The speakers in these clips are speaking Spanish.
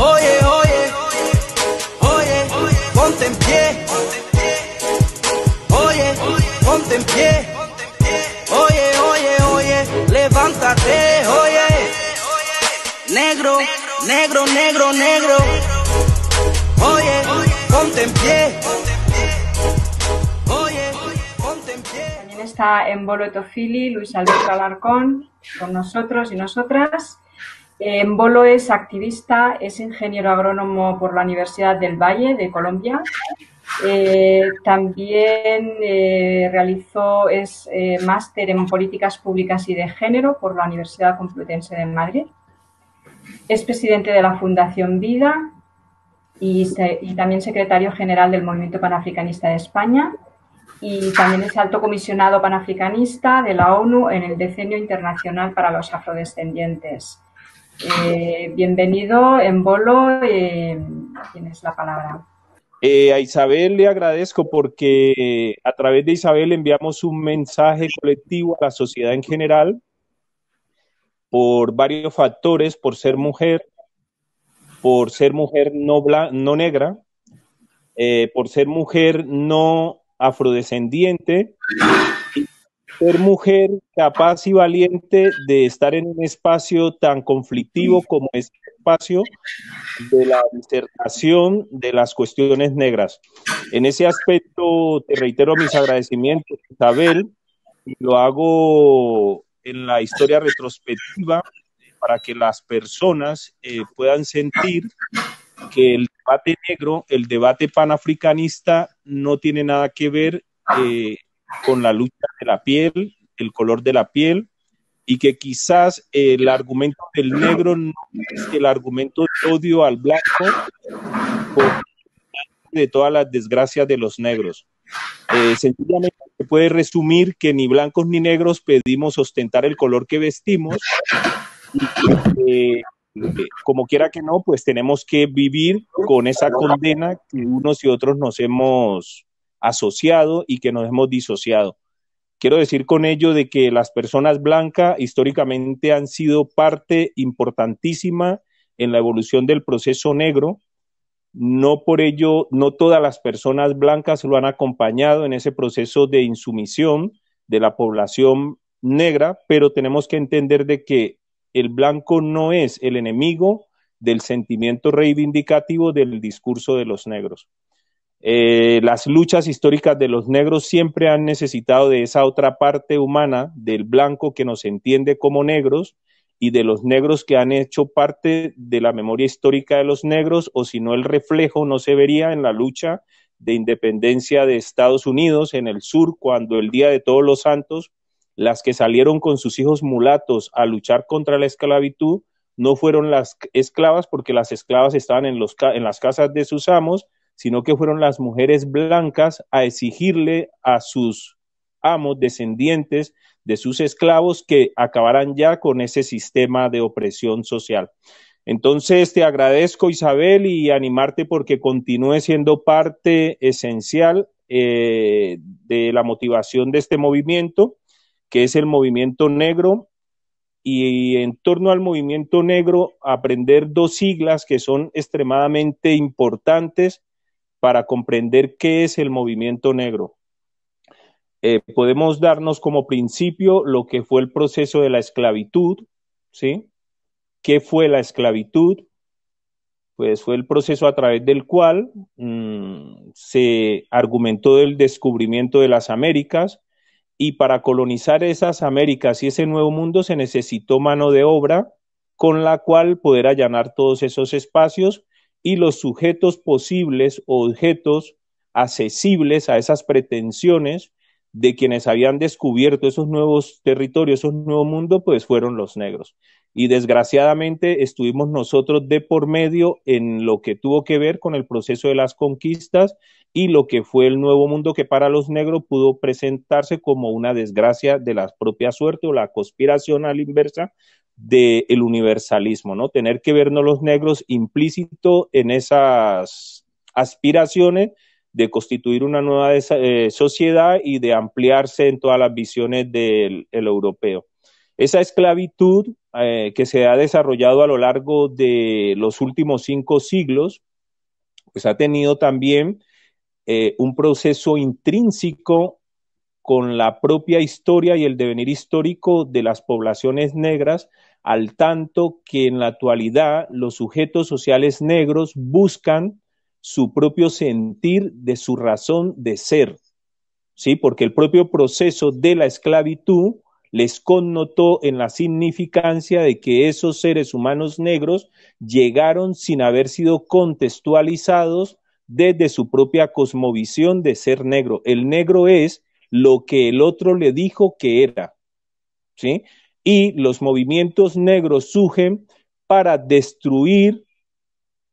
Oye, oye, oye, ponte en pie. Oye, ponte en pie. Oye, oye, oye, levántate, oye. Negro, negro, negro, negro. Oye, ponte en pie. Oye, ponte en pie. También está en Boleto Luis Alberto Alarcón, con nosotros y nosotras. Bolo es activista, es ingeniero agrónomo por la Universidad del Valle de Colombia. Eh, también eh, realizó es eh, máster en políticas públicas y de género por la Universidad Complutense de Madrid. Es presidente de la Fundación Vida y, y también secretario general del Movimiento Panafricanista de España. Y también es alto comisionado panafricanista de la ONU en el Decenio Internacional para los Afrodescendientes. Eh, bienvenido, en bolo, eh, tienes la palabra. Eh, a Isabel le agradezco porque a través de Isabel enviamos un mensaje colectivo a la sociedad en general por varios factores, por ser mujer, por ser mujer no, no negra, por ser mujer no afrodescendiente, ser mujer capaz y valiente de estar en un espacio tan conflictivo como este espacio de la disertación de las cuestiones negras. En ese aspecto te reitero mis agradecimientos, Isabel, y lo hago en la historia retrospectiva para que las personas eh, puedan sentir que el debate negro, el debate panafricanista no tiene nada que ver eh, con la lucha de la piel, el color de la piel, y que quizás el argumento del negro no es el argumento de odio al blanco de todas las desgracias de los negros. Eh, sencillamente se puede resumir que ni blancos ni negros pedimos ostentar el color que vestimos y que, eh, como quiera que no, pues tenemos que vivir con esa condena que unos y otros nos hemos asociado y que nos hemos disociado. Quiero decir con ello de que las personas blancas históricamente han sido parte importantísima en la evolución del proceso negro. No por ello, no todas las personas blancas lo han acompañado en ese proceso de insumisión de la población negra, pero tenemos que entender de que el blanco no es el enemigo del sentimiento reivindicativo del discurso de los negros. Eh, las luchas históricas de los negros siempre han necesitado de esa otra parte humana, del blanco que nos entiende como negros y de los negros que han hecho parte de la memoria histórica de los negros, o si no el reflejo no se vería en la lucha de independencia de Estados Unidos en el sur, cuando el Día de Todos los Santos, las que salieron con sus hijos mulatos a luchar contra la esclavitud, no fueron las esclavas porque las esclavas estaban en, los, en las casas de sus amos, sino que fueron las mujeres blancas a exigirle a sus amos, descendientes de sus esclavos, que acabaran ya con ese sistema de opresión social. Entonces, te agradezco, Isabel, y animarte porque continúe siendo parte esencial eh, de la motivación de este movimiento, que es el movimiento negro. Y en torno al movimiento negro, aprender dos siglas que son extremadamente importantes para comprender qué es el movimiento negro. Eh, podemos darnos como principio lo que fue el proceso de la esclavitud, ¿sí? ¿Qué fue la esclavitud? Pues fue el proceso a través del cual mm, se argumentó el descubrimiento de las Américas y para colonizar esas Américas y ese nuevo mundo se necesitó mano de obra con la cual poder allanar todos esos espacios y los sujetos posibles o objetos accesibles a esas pretensiones de quienes habían descubierto esos nuevos territorios, esos nuevos mundos, pues fueron los negros. Y desgraciadamente estuvimos nosotros de por medio en lo que tuvo que ver con el proceso de las conquistas y lo que fue el nuevo mundo que para los negros pudo presentarse como una desgracia de la propia suerte o la conspiración a la inversa del universalismo, ¿no? Tener que vernos los negros implícito en esas aspiraciones de constituir una nueva eh, sociedad y de ampliarse en todas las visiones del europeo. Esa esclavitud eh, que se ha desarrollado a lo largo de los últimos cinco siglos, pues ha tenido también eh, un proceso intrínseco con la propia historia y el devenir histórico de las poblaciones negras, al tanto que en la actualidad los sujetos sociales negros buscan su propio sentir de su razón de ser, ¿sí? Porque el propio proceso de la esclavitud les connotó en la significancia de que esos seres humanos negros llegaron sin haber sido contextualizados desde su propia cosmovisión de ser negro. El negro es lo que el otro le dijo que era, ¿sí? y los movimientos negros surgen para destruir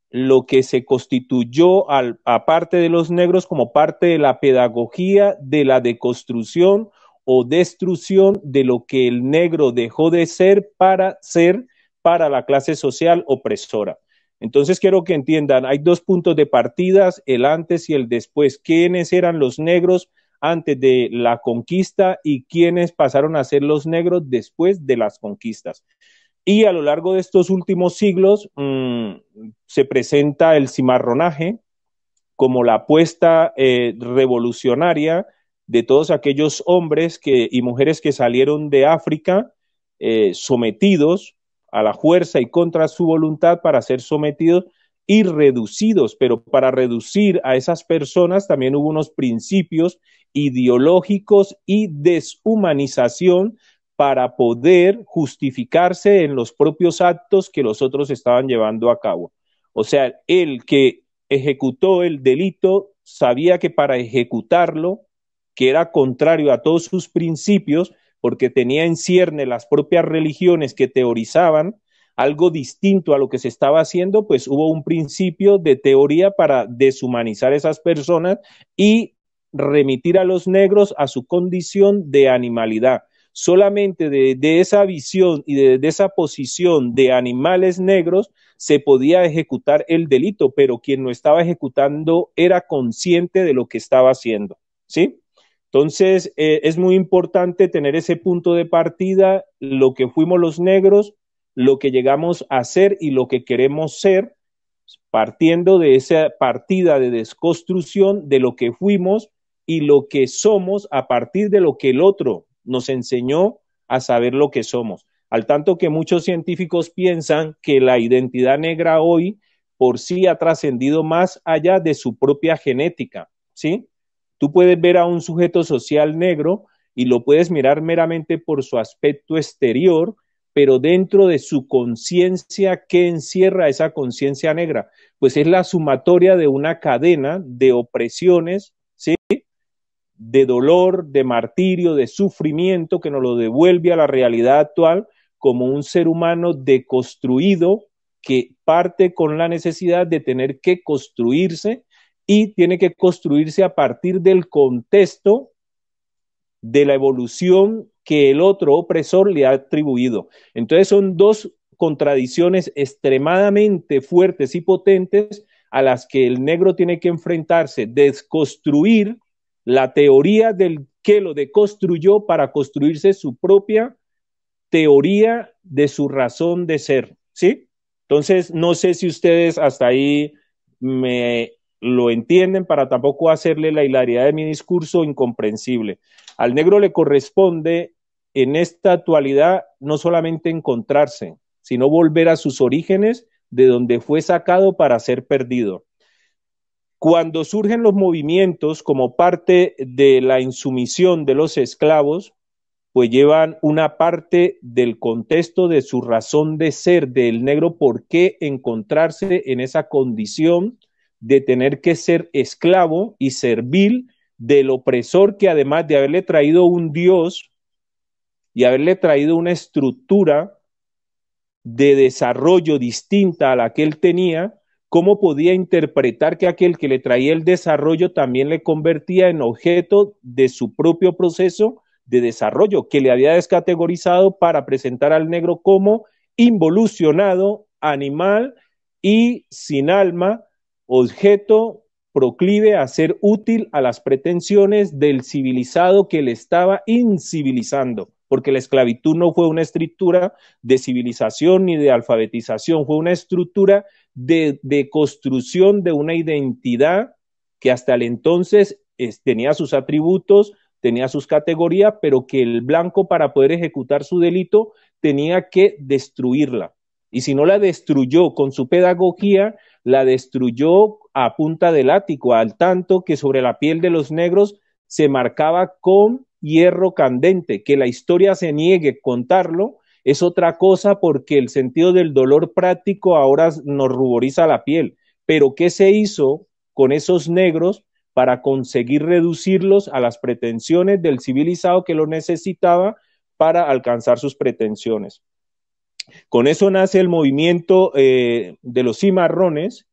lo que se constituyó al, a parte de los negros como parte de la pedagogía de la deconstrucción o destrucción de lo que el negro dejó de ser para ser para la clase social opresora. Entonces quiero que entiendan, hay dos puntos de partidas, el antes y el después, quiénes eran los negros antes de la conquista y quienes pasaron a ser los negros después de las conquistas. Y a lo largo de estos últimos siglos mm, se presenta el cimarronaje como la apuesta eh, revolucionaria de todos aquellos hombres que, y mujeres que salieron de África eh, sometidos a la fuerza y contra su voluntad para ser sometidos y reducidos, pero para reducir a esas personas también hubo unos principios ideológicos y deshumanización para poder justificarse en los propios actos que los otros estaban llevando a cabo. O sea, el que ejecutó el delito sabía que para ejecutarlo, que era contrario a todos sus principios, porque tenía en cierne las propias religiones que teorizaban, algo distinto a lo que se estaba haciendo, pues hubo un principio de teoría para deshumanizar esas personas y remitir a los negros a su condición de animalidad. Solamente de, esa visión y de, esa posición de animales negros se podía ejecutar el delito, pero quien lo estaba ejecutando era consciente de lo que estaba haciendo, ¿sí? Entonces, eh, es muy importante tener ese punto de partida, lo que fuimos los negros, lo que llegamos a ser y lo que queremos ser, partiendo de esa partida de desconstrucción de lo que fuimos y lo que somos a partir de lo que el otro nos enseñó a saber lo que somos. Al tanto que muchos científicos piensan que la identidad negra hoy por sí ha trascendido más allá de su propia genética, Tú puedes ver a un sujeto social negro y lo puedes mirar meramente por su aspecto exterior, pero dentro de su conciencia, ¿qué encierra esa conciencia negra? Pues es la sumatoria de una cadena de opresiones, ¿sí? De dolor, de martirio, de sufrimiento que nos lo devuelve a la realidad actual como un ser humano deconstruido que parte con la necesidad de tener que construirse y tiene que construirse a partir del contexto de la evolución que el otro opresor le ha atribuido. Entonces son dos contradicciones extremadamente fuertes y potentes a las que el negro tiene que enfrentarse, desconstruir la teoría del que lo deconstruyó para construirse su propia teoría de su razón de ser, ¿sí? Entonces, no sé si ustedes hasta ahí me lo entienden para tampoco hacerle la hilaridad de mi discurso incomprensible. Al negro le corresponde en esta actualidad no solamente encontrarse, sino volver a sus orígenes de donde fue sacado para ser perdido. Cuando surgen los movimientos como parte de la insumisión de los esclavos, pues llevan una parte del contexto de su razón de ser del negro, por qué encontrarse en esa condición de tener que ser esclavo y servil del opresor que además de haberle traído un Dios y haberle traído una estructura de desarrollo distinta a la que él tenía, cómo podía interpretar que aquel que le traía el desarrollo también le convertía en objeto de su propio proceso de desarrollo, que le había descategorizado para presentar al negro como involucionado, animal y sin alma, objeto proclive a ser útil a las pretensiones del civilizado que le estaba incivilizando porque la esclavitud no fue una estructura de civilización ni de alfabetización, fue una estructura de, construcción de una identidad que hasta el entonces tenía sus atributos, tenía sus categorías, pero que el blanco para poder ejecutar su delito tenía que destruirla. Y si no la destruyó con su pedagogía, la destruyó a punta del ático, al tanto que sobre la piel de los negros se marcaba con hierro candente. Que la historia se niegue contarlo es otra cosa porque el sentido del dolor práctico ahora nos ruboriza la piel. Pero ¿qué se hizo con esos negros para conseguir reducirlos a las pretensiones del civilizado que lo necesitaba para alcanzar sus pretensiones? Con eso nace el movimiento eh, de los cimarrones,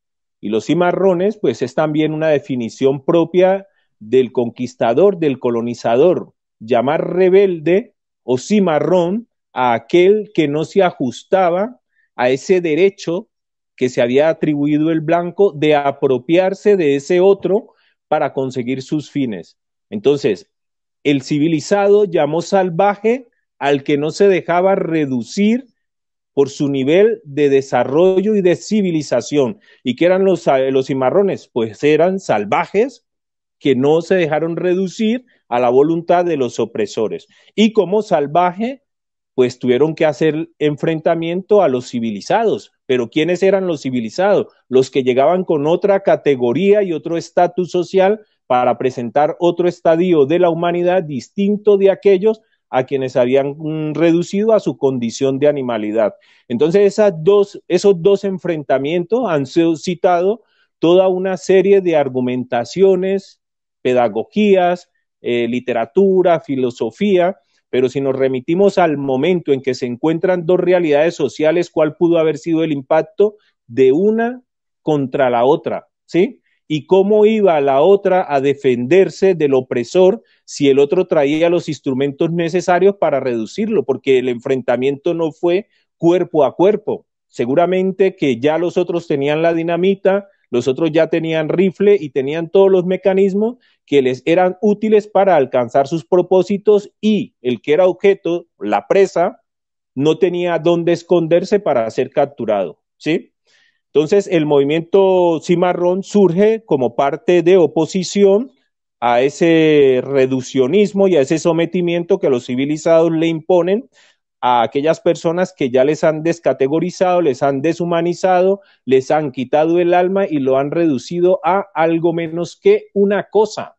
y los cimarrones, pues es también una definición propia del conquistador, del colonizador, llamar rebelde o cimarrón a aquel que no se ajustaba a ese derecho que se había atribuido el blanco de apropiarse de ese otro para conseguir sus fines. Entonces, el civilizado llamó salvaje al que no se dejaba reducir por su nivel de desarrollo y de civilización. ¿Y que eran los, los cimarrones? Pues eran salvajes que no se dejaron reducir a la voluntad de los opresores. Y como salvaje, pues tuvieron que hacer enfrentamiento a los civilizados. Pero ¿quiénes eran los civilizados? Los que llegaban con otra categoría y otro estatus social para presentar otro estadio de la humanidad distinto de aquellos a quienes habían mm, reducido a su condición de animalidad. Entonces, esos dos enfrentamientos han suscitado toda una serie de argumentaciones, pedagogías, eh, literatura, filosofía, pero si nos remitimos al momento en que se encuentran dos realidades sociales, ¿cuál pudo haber sido el impacto de una contra la otra? ¿Sí? y cómo iba la otra a defenderse del opresor si el otro traía los instrumentos necesarios para reducirlo, porque el enfrentamiento no fue cuerpo a cuerpo. Seguramente que ya los otros tenían la dinamita, los otros ya tenían rifle y tenían todos los mecanismos que les eran útiles para alcanzar sus propósitos y el que era objeto, la presa, no tenía dónde esconderse para ser capturado, ¿sí? Entonces, el movimiento cimarrón surge como parte de oposición a ese reduccionismo y a ese sometimiento que los civilizados le imponen a aquellas personas que ya les han descategorizado, les han deshumanizado, les han quitado el alma y lo han reducido a algo menos que una cosa.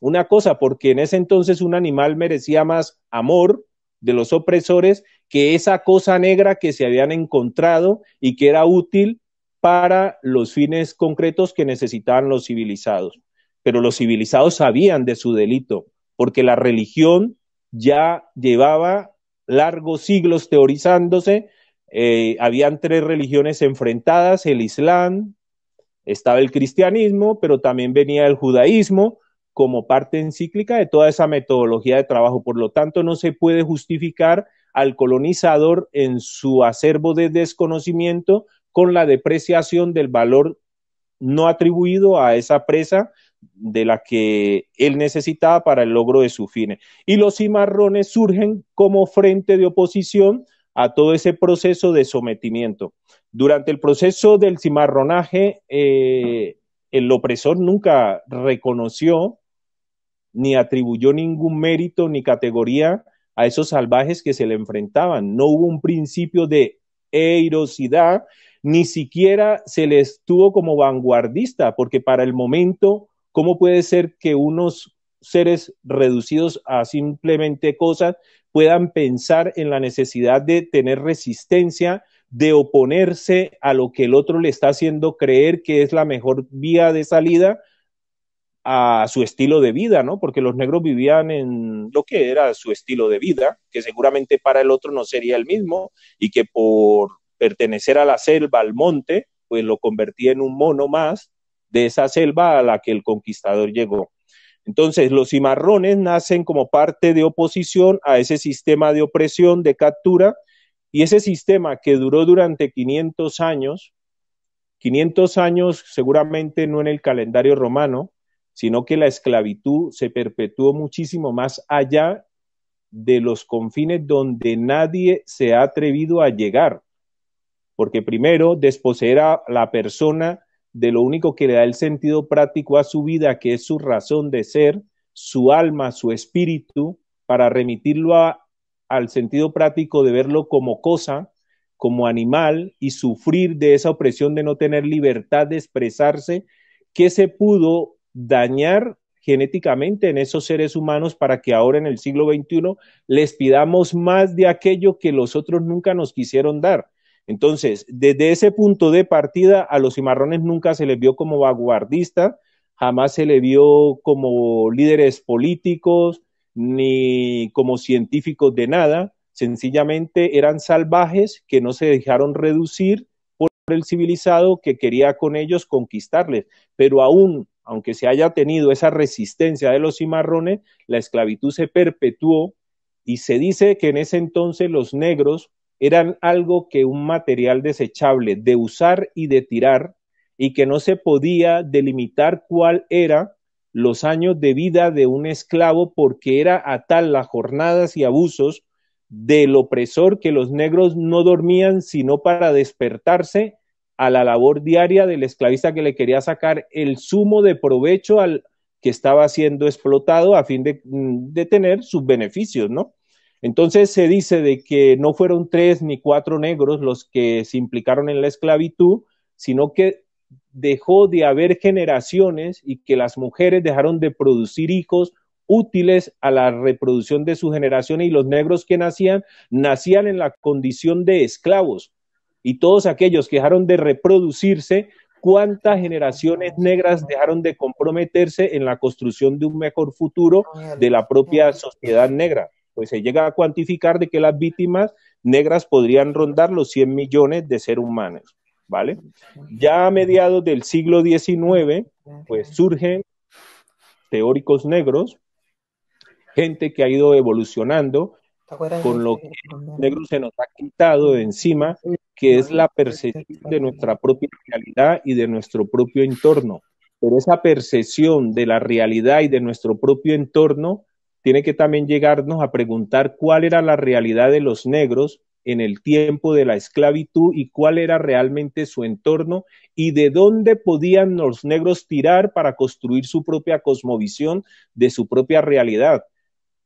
Una cosa, porque en ese entonces un animal merecía más amor de los opresores que esa cosa negra que se habían encontrado y que era útil para los fines concretos que necesitaban los civilizados. Pero los civilizados sabían de su delito, porque la religión ya llevaba largos siglos teorizándose. Eh, habían tres religiones enfrentadas, el Islam, estaba el cristianismo, pero también venía el judaísmo como parte encíclica de toda esa metodología de trabajo. Por lo tanto, no se puede justificar al colonizador en su acervo de desconocimiento con la depreciación del valor no atribuido a esa presa, de la que él necesitaba para el logro de su fin. Y los cimarrones surgen como frente de oposición a todo ese proceso de sometimiento. Durante el proceso del cimarronaje, eh, el opresor nunca reconoció ni atribuyó ningún mérito ni categoría a esos salvajes que se le enfrentaban. No hubo un principio de erosidad, ni siquiera se les tuvo como vanguardista, porque para el momento ¿Cómo puede ser que unos seres reducidos a simplemente cosas puedan pensar en la necesidad de tener resistencia, de oponerse a lo que el otro le está haciendo creer que es la mejor vía de salida a su estilo de vida, ¿no? Porque los negros vivían en lo que era su estilo de vida, que seguramente para el otro no sería el mismo y que por pertenecer a la selva, al monte, pues lo convertía en un mono más de esa selva a la que el conquistador llegó. Entonces, los cimarrones nacen como parte de oposición a ese sistema de opresión, de captura, y ese sistema que duró durante 500 años, 500 años seguramente no en el calendario romano, sino que la esclavitud se perpetuó muchísimo más allá de los confines donde nadie se ha atrevido a llegar. Porque primero desposeer a la persona de lo único que le da el sentido práctico a su vida, que es su razón de ser, su alma, su espíritu, para remitirlo al sentido práctico de verlo como cosa, como animal, y sufrir de esa opresión de no tener libertad de expresarse, que se pudo dañar genéticamente en esos seres humanos para que ahora en el siglo XXI les pidamos más de aquello que los otros nunca nos quisieron dar. Entonces, desde ese punto de partida, a los cimarrones nunca se les vio como vanguardistas, jamás se les vio como líderes políticos, ni como científicos de nada, sencillamente eran salvajes que no se dejaron reducir por el civilizado que quería con ellos conquistarles, pero aún aunque se haya tenido esa resistencia de los cimarrones, la esclavitud se perpetuó y se dice que en ese entonces los negros eran algo que un material desechable de usar y de tirar y que no se podía delimitar cuál era los años de vida de un esclavo porque era a tal las jornadas y abusos del opresor que los negros no dormían sino para despertarse a la labor diaria del esclavista que le quería sacar el sumo de provecho al que estaba siendo explotado a fin de, mm, de tener sus beneficios, ¿no? Entonces se dice de que no fueron tres ni cuatro negros los que se implicaron en la esclavitud, sino que dejó de haber generaciones y que las mujeres dejaron de producir hijos útiles a la reproducción de su generación y los negros que nacían nacían en la condición de esclavos. Y todos aquellos que dejaron de reproducirse, cuántas generaciones negras dejaron de comprometerse en la construcción de un mejor futuro de la propia sociedad negra pues se llega a cuantificar de que las víctimas negras podrían rondar los 100 millones de seres humanos, ¿vale? Ya a mediados del siglo XIX, pues surgen teóricos negros, gente que ha ido evolucionando, con lo que el negro se nos ha quitado de encima, que es la percepción de nuestra propia realidad y de nuestro propio entorno. Pero esa percepción de la realidad y de nuestro propio entorno tiene que también llegarnos a preguntar cuál era la realidad de los negros en el tiempo de la esclavitud y cuál era realmente su entorno y de dónde podían los negros tirar para construir su propia cosmovisión de su propia realidad.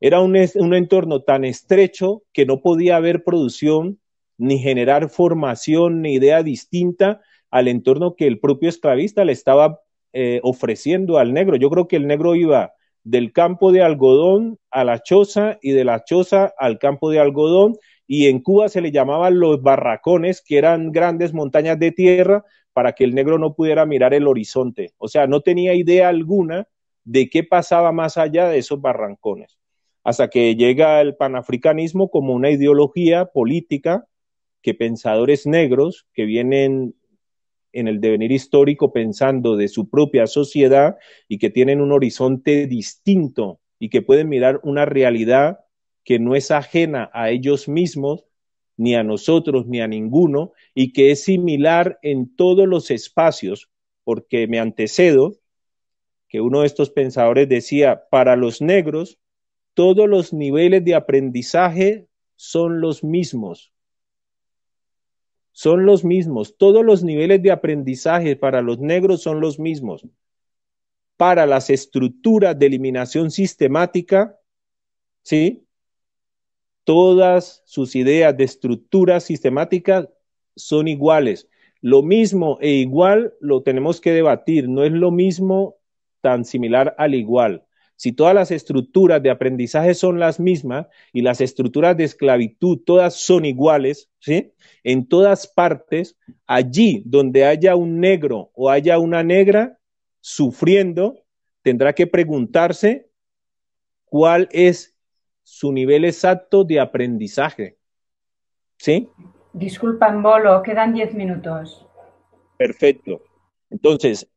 Era un, entorno tan estrecho que no podía haber producción ni generar formación ni idea distinta al entorno que el propio esclavista le estaba eh, ofreciendo al negro. Yo creo que el negro iba del campo de algodón a la choza y de la choza al campo de algodón. Y en Cuba se le llamaban los barracones, que eran grandes montañas de tierra para que el negro no pudiera mirar el horizonte. O sea, no tenía idea alguna de qué pasaba más allá de esos barrancones. Hasta que llega el panafricanismo como una ideología política que pensadores negros que vienen en el devenir histórico pensando de su propia sociedad y que tienen un horizonte distinto y que pueden mirar una realidad que no es ajena a ellos mismos, ni a nosotros, ni a ninguno, y que es similar en todos los espacios, porque me antecedo que uno de estos pensadores decía, para los negros, todos los niveles de aprendizaje son los mismos, son los mismos. Todos los niveles de aprendizaje para los negros son los mismos. Para las estructuras de eliminación sistemática, ¿sí? Todas sus ideas de estructura sistemática son iguales. Lo mismo e igual lo tenemos que debatir, no es lo mismo tan similar al igual. Si todas las estructuras de aprendizaje son las mismas y las estructuras de esclavitud todas son iguales, ¿sí? En todas partes, allí donde haya un negro o haya una negra sufriendo, tendrá que preguntarse cuál es su nivel exacto de aprendizaje. ¿Sí? Disculpan, Bolo, quedan diez minutos. Perfecto. Entonces,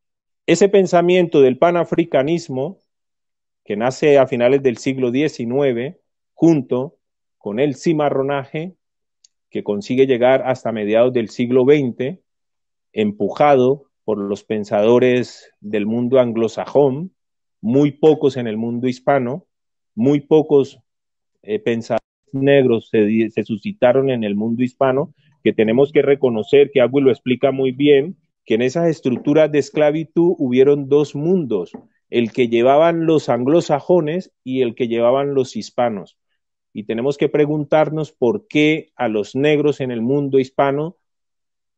ese pensamiento del panafricanismo que nace a finales del siglo XIX junto con el cimarronaje, que consigue llegar hasta mediados del siglo XX, empujado por los pensadores del mundo anglosajón, muy pocos en el mundo hispano, muy pocos eh, pensadores negros se, suscitaron en el mundo hispano, que tenemos que reconocer, que Agui lo explica muy bien, que en esas estructuras de esclavitud hubieron dos mundos, el que llevaban los anglosajones y el que llevaban los hispanos. Y tenemos que preguntarnos por qué a los negros en el mundo hispano,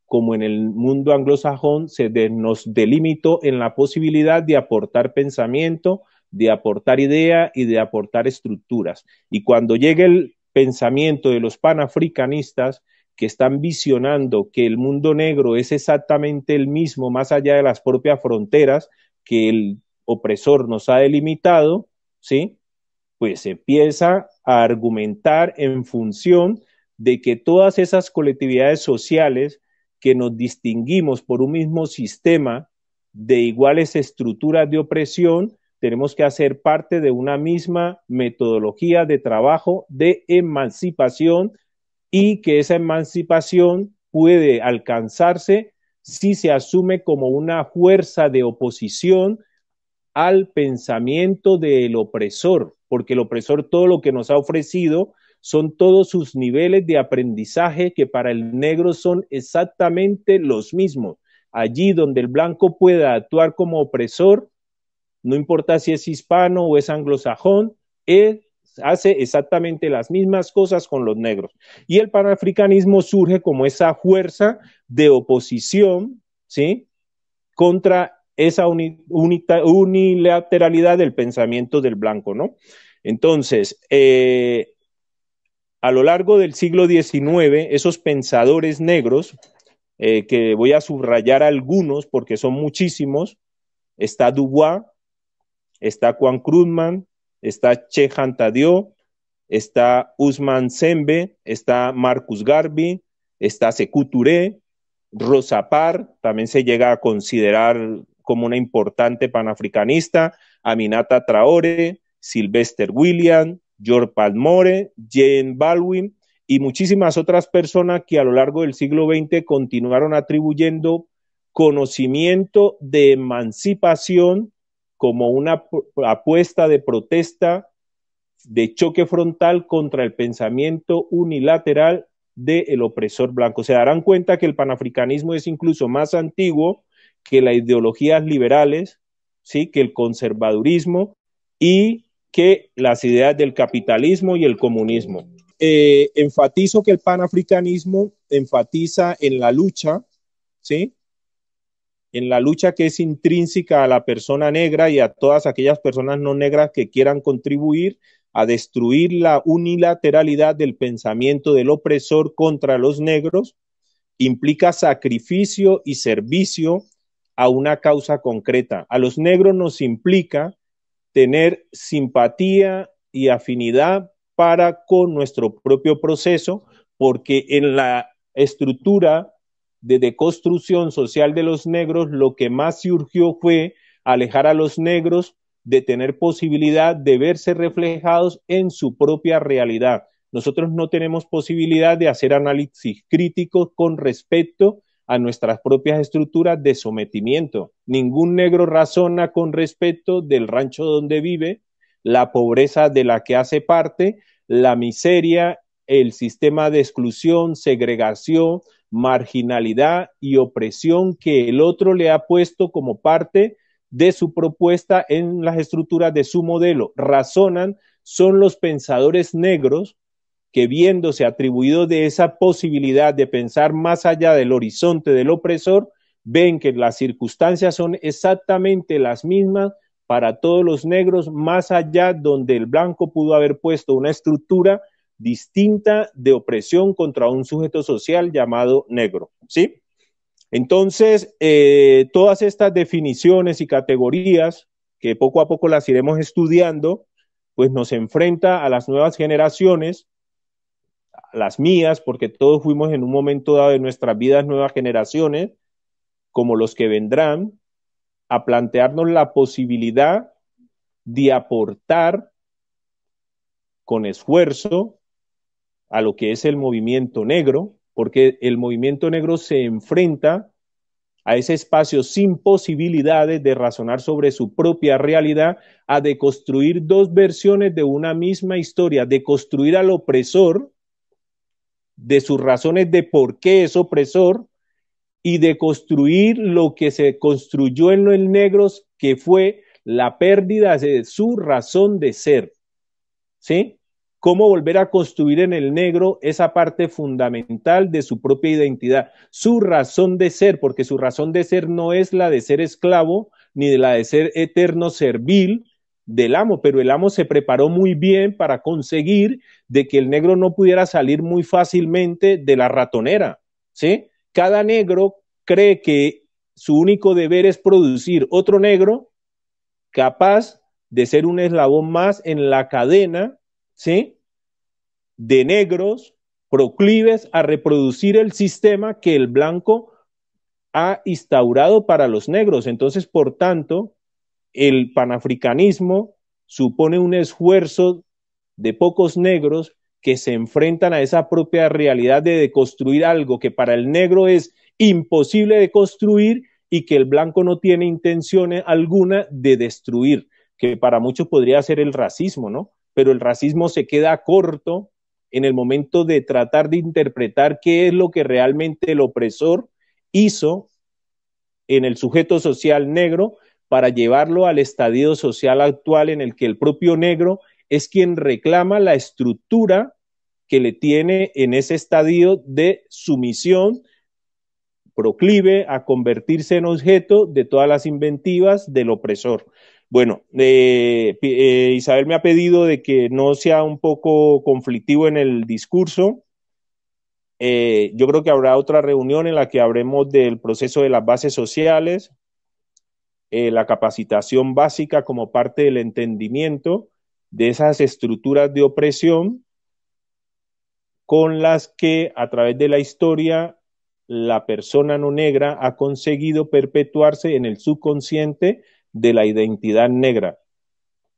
como en el mundo anglosajón, se nos delimitó en la posibilidad de aportar pensamiento, de aportar idea y de aportar estructuras. Y cuando llega el pensamiento de los panafricanistas, que están visionando que el mundo negro es exactamente el mismo, más allá de las propias fronteras, que el opresor nos ha delimitado, ¿sí? Pues empieza a argumentar en función de que todas esas colectividades sociales que nos distinguimos por un mismo sistema de iguales estructuras de opresión, tenemos que hacer parte de una misma metodología de trabajo de emancipación y que esa emancipación puede alcanzarse si se asume como una fuerza de oposición al pensamiento del opresor, porque el opresor todo lo que nos ha ofrecido son todos sus niveles de aprendizaje que para el negro son exactamente los mismos. Allí donde el blanco pueda actuar como opresor, no importa si es hispano o es anglosajón, hace exactamente las mismas cosas con los negros. Y el panafricanismo surge como esa fuerza de oposición, ¿sí? Contra esa unilateralidad del pensamiento del blanco, ¿no? Entonces, eh, a lo largo del siglo XIX, esos pensadores negros, eh, que voy a subrayar algunos porque son muchísimos, está Dubois, está Juan Krugman, está Che Jantadio, está Usman Sembe, está Marcus Garbi, está Sekou Rosa Parr, también se llega a considerar como una importante panafricanista, Aminata Traore, Sylvester William, George Palmore, Jane Baldwin y muchísimas otras personas que a lo largo del siglo XX continuaron atribuyendo conocimiento de emancipación como una apuesta de protesta, de choque frontal contra el pensamiento unilateral del el opresor blanco. Se darán cuenta que el panafricanismo es incluso más antiguo que las ideologías liberales, ¿sí? que el conservadurismo y que las ideas del capitalismo y el comunismo. Eh, enfatizo que el panafricanismo enfatiza en la lucha, ¿sí? En la lucha que es intrínseca a la persona negra y a todas aquellas personas no negras que quieran contribuir a destruir la unilateralidad del pensamiento del opresor contra los negros, implica sacrificio y servicio a una causa concreta. A los negros nos implica tener simpatía y afinidad para con nuestro propio proceso, porque en la estructura de deconstrucción social de los negros, lo que más surgió fue alejar a los negros de tener posibilidad de verse reflejados en su propia realidad. Nosotros no tenemos posibilidad de hacer análisis críticos con respecto a nuestras propias estructuras de sometimiento. Ningún negro razona con respecto del rancho donde vive, la pobreza de la que hace parte, la miseria, el sistema de exclusión, segregación, marginalidad y opresión que el otro le ha puesto como parte de su propuesta en las estructuras de su modelo. Razonan, son los pensadores negros que viéndose atribuido de esa posibilidad de pensar más allá del horizonte del opresor, ven que las circunstancias son exactamente las mismas para todos los negros, más allá donde el blanco pudo haber puesto una estructura distinta de opresión contra un sujeto social llamado negro. ¿Sí? Entonces, eh, todas estas definiciones y categorías que poco a poco las iremos estudiando, pues nos enfrenta a las nuevas generaciones las mías, porque todos fuimos en un momento dado de nuestras vidas nuevas generaciones, como los que vendrán, a plantearnos la posibilidad de aportar con esfuerzo a lo que es el movimiento negro, porque el movimiento negro se enfrenta a ese espacio sin posibilidades de razonar sobre su propia realidad, a deconstruir dos versiones de una misma historia, de construir al opresor de sus razones de por qué es opresor y de construir lo que se construyó en los negros, que fue la pérdida de su razón de ser. ¿Sí? Cómo volver a construir en el negro esa parte fundamental de su propia identidad, su razón de ser, porque su razón de ser no es la de ser esclavo ni de la de ser eterno servil, del amo, pero el amo se preparó muy bien para conseguir de que el negro no pudiera salir muy fácilmente de la ratonera, ¿sí? Cada negro cree que su único deber es producir otro negro capaz de ser un eslabón más en la cadena, ¿sí? De negros proclives a reproducir el sistema que el blanco ha instaurado para los negros. Entonces, por tanto, el panafricanismo supone un esfuerzo de pocos negros que se enfrentan a esa propia realidad de deconstruir algo que para el negro es imposible de construir y que el blanco no tiene intención alguna de destruir, que para muchos podría ser el racismo, ¿no? Pero el racismo se queda corto en el momento de tratar de interpretar qué es lo que realmente el opresor hizo en el sujeto social negro para llevarlo al estadio social actual en el que el propio negro es quien reclama la estructura que le tiene en ese estadio de sumisión proclive a convertirse en objeto de todas las inventivas del opresor. Bueno, eh, eh, Isabel me ha pedido de que no sea un poco conflictivo en el discurso. Eh, yo creo que habrá otra reunión en la que habremos del proceso de las bases sociales, eh, la capacitación básica como parte del entendimiento de esas estructuras de opresión con las que a través de la historia la persona no negra ha conseguido perpetuarse en el subconsciente de la identidad negra,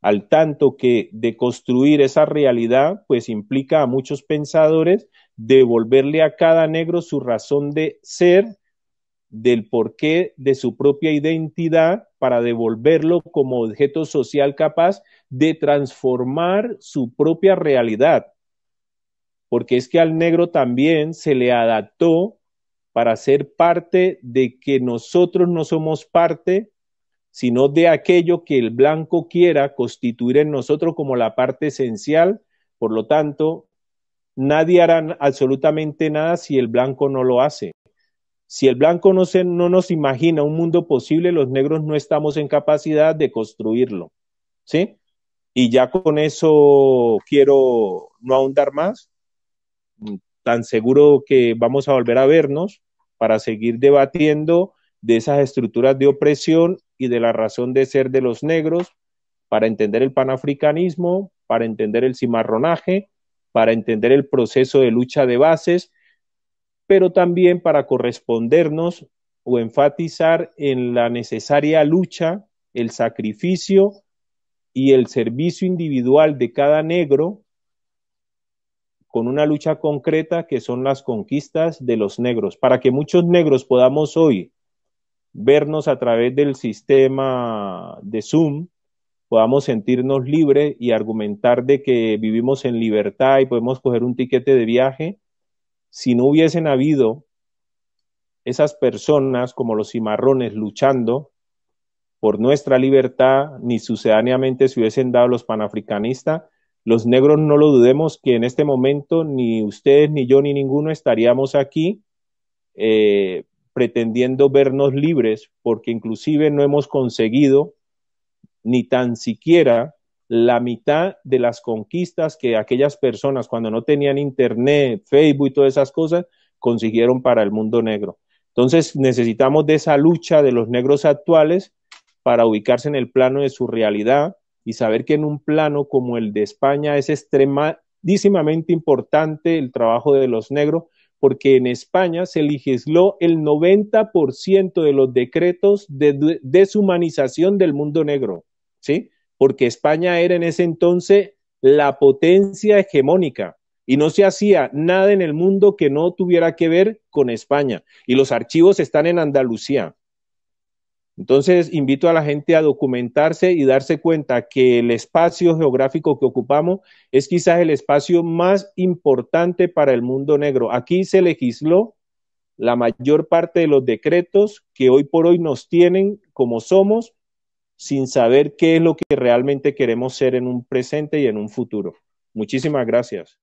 al tanto que deconstruir esa realidad pues implica a muchos pensadores devolverle a cada negro su razón de ser del porqué de su propia identidad para devolverlo como objeto social capaz de transformar su propia realidad. Porque es que al negro también se le adaptó para ser parte de que nosotros no somos parte, sino de aquello que el blanco quiera constituir en nosotros como la parte esencial. Por lo tanto, nadie hará absolutamente nada si el blanco no lo hace. Si el blanco no, se, no nos imagina un mundo posible, los negros no estamos en capacidad de construirlo. ¿Sí? Y ya con eso quiero no ahondar más. Tan seguro que vamos a volver a vernos para seguir debatiendo de esas estructuras de opresión y de la razón de ser de los negros, para entender el panafricanismo, para entender el cimarronaje, para entender el proceso de lucha de bases pero también para correspondernos o enfatizar en la necesaria lucha, el sacrificio y el servicio individual de cada negro con una lucha concreta que son las conquistas de los negros, para que muchos negros podamos hoy vernos a través del sistema de Zoom, podamos sentirnos libres y argumentar de que vivimos en libertad y podemos coger un tiquete de viaje si no hubiesen habido esas personas como los cimarrones luchando por nuestra libertad, ni sucedáneamente se hubiesen dado los panafricanistas, los negros no lo dudemos que en este momento ni ustedes, ni yo, ni ninguno estaríamos aquí eh, pretendiendo vernos libres, porque inclusive no hemos conseguido ni tan siquiera la mitad de las conquistas que aquellas personas cuando no tenían internet, Facebook y todas esas cosas, consiguieron para el mundo negro. Entonces necesitamos de esa lucha de los negros actuales para ubicarse en el plano de su realidad y saber que en un plano como el de España es extremadísimamente importante el trabajo de los negros, porque en España se legisló el 90% de los decretos de deshumanización del mundo negro, ¿sí? porque España era en ese entonces la potencia hegemónica y no se hacía nada en el mundo que no tuviera que ver con España. Y los archivos están en Andalucía. Entonces, invito a la gente a documentarse y darse cuenta que el espacio geográfico que ocupamos es quizás el espacio más importante para el mundo negro. Aquí se legisló la mayor parte de los decretos que hoy por hoy nos tienen como somos sin saber qué es lo que realmente queremos ser en un presente y en un futuro. Muchísimas gracias.